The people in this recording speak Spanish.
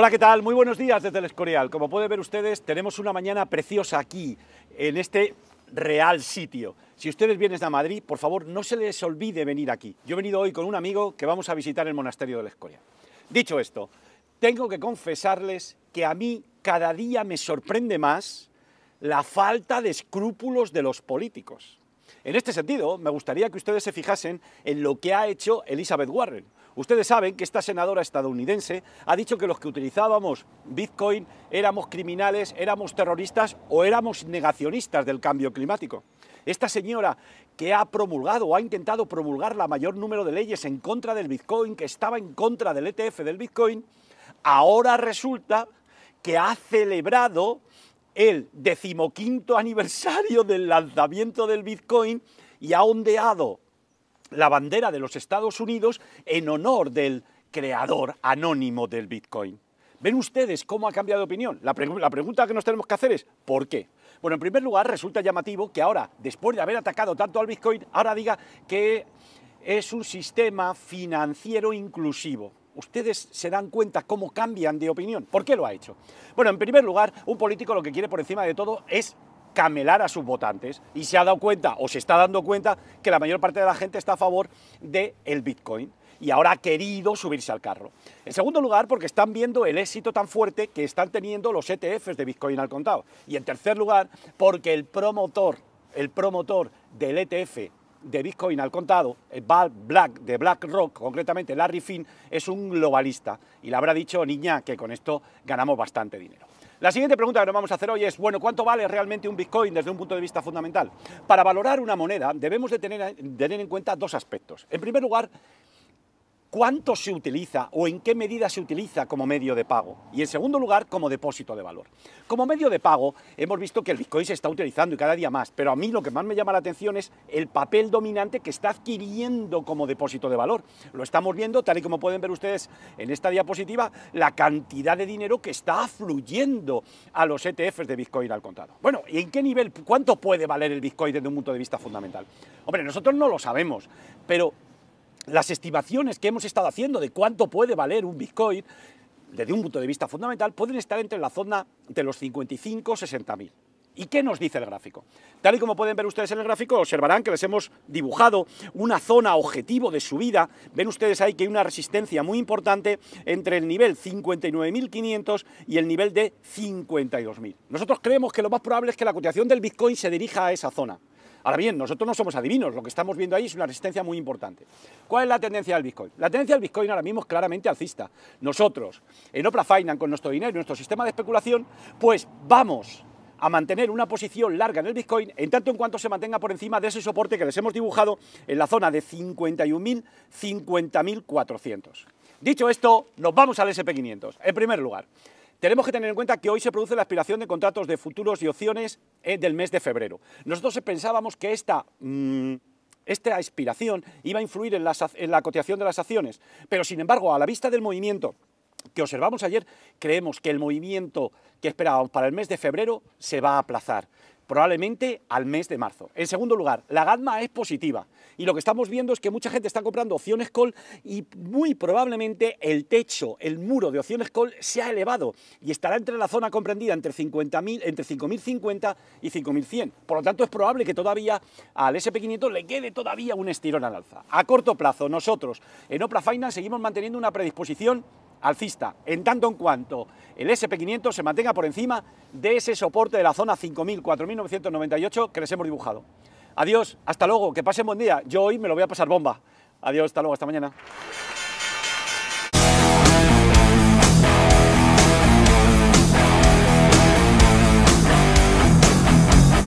Hola, ¿qué tal? Muy buenos días desde el Escorial. Como puede ver ustedes, tenemos una mañana preciosa aquí, en este real sitio. Si ustedes vienen a Madrid, por favor, no se les olvide venir aquí. Yo he venido hoy con un amigo que vamos a visitar el monasterio del Escorial. Dicho esto, tengo que confesarles que a mí cada día me sorprende más la falta de escrúpulos de los políticos. En este sentido, me gustaría que ustedes se fijasen en lo que ha hecho Elizabeth Warren. Ustedes saben que esta senadora estadounidense ha dicho que los que utilizábamos Bitcoin éramos criminales, éramos terroristas o éramos negacionistas del cambio climático. Esta señora que ha promulgado o ha intentado promulgar la mayor número de leyes en contra del Bitcoin, que estaba en contra del ETF del Bitcoin, ahora resulta que ha celebrado el decimoquinto aniversario del lanzamiento del Bitcoin y ha ondeado la bandera de los Estados Unidos en honor del creador anónimo del Bitcoin. ¿Ven ustedes cómo ha cambiado de opinión? La, la, pregunta que nos tenemos que hacer es ¿por qué? Bueno, en primer lugar, resulta llamativo que ahora, después de haber atacado tanto al Bitcoin, ahora diga que es un sistema financiero inclusivo ustedes se dan cuenta cómo cambian de opinión. ¿Por qué lo ha hecho? Bueno, en primer lugar, un político lo que quiere por encima de todo es camelar a sus votantes y se ha dado cuenta o se está dando cuenta que la mayor parte de la gente está a favor del Bitcoin y ahora ha querido subirse al carro. En segundo lugar, porque están viendo el éxito tan fuerte que están teniendo los ETFs de Bitcoin al contado. Y en tercer lugar, porque el promotor, el promotor del ETF de Bitcoin al contado, Val eh, Black de BlackRock, concretamente Larry Finn, es un globalista y le habrá dicho, niña, que con esto ganamos bastante dinero. La siguiente pregunta que nos vamos a hacer hoy es, bueno, ¿cuánto vale realmente un Bitcoin desde un punto de vista fundamental? Para valorar una moneda debemos tener en cuenta dos aspectos. En primer lugar, cuánto se utiliza o en qué medida se utiliza como medio de pago y en segundo lugar como depósito de valor. Como medio de pago hemos visto que el Bitcoin se está utilizando y cada día más, pero a mí lo que más me llama la atención es el papel dominante que está adquiriendo como depósito de valor. Lo estamos viendo, tal y como pueden ver ustedes en esta diapositiva, la cantidad de dinero que está afluyendo a los ETFs de Bitcoin al contado. Bueno, ¿y en qué nivel, cuánto puede valer el Bitcoin desde un punto de vista fundamental? Hombre, nosotros no lo sabemos, pero las estimaciones que hemos estado haciendo de cuánto puede valer un Bitcoin, desde un punto de vista fundamental, pueden estar entre la zona de los 55 60 mil. ¿Y qué nos dice el gráfico? Tal y como pueden ver ustedes en el gráfico, observarán que les hemos dibujado una zona objetivo de subida. Ven ustedes ahí que hay una resistencia muy importante entre el nivel 59.500 y el nivel de 52.000. Nosotros creemos que lo más probable es que la cotización del Bitcoin se dirija a esa zona. Ahora bien, nosotros no somos adivinos, lo que estamos viendo ahí es una resistencia muy importante. ¿Cuál es la tendencia del Bitcoin? La tendencia del Bitcoin ahora mismo es claramente alcista. Nosotros, en Opera Finan con nuestro dinero y nuestro sistema de especulación, pues vamos a mantener una posición larga en el Bitcoin en tanto en cuanto se mantenga por encima de ese soporte que les hemos dibujado en la zona de 51.000, 50.400. Dicho esto, nos vamos al SP500. En primer lugar, tenemos que tener en cuenta que hoy se produce la expiración de contratos de futuros y opciones eh, del mes de febrero. Nosotros pensábamos que esta... aspiración mm, esta expiración iba a influir en la, en la cotización de las acciones, pero sin embargo, a la vista del movimiento que observamos ayer, creemos que el movimiento que esperábamos para el mes de febrero se va a aplazar probablemente al mes de marzo. En segundo lugar, la gamma es positiva y lo que estamos viendo es que mucha gente está comprando opciones call y muy probablemente el techo, el muro de opciones call se ha elevado y estará entre la zona comprendida entre 50.000 entre 5.050 y 5.100. Por lo tanto, es probable que todavía al SP500 le quede todavía un estirón al alza. A corto plazo, nosotros en Oprah Finance seguimos manteniendo una predisposición alcista, en tanto en cuanto el SP500 se mantenga por encima de ese soporte de la zona 5.000, 4.998 que les hemos dibujado. Adiós, hasta luego, que pasen buen día. Yo hoy me lo voy a pasar bomba. Adiós, hasta luego, hasta mañana.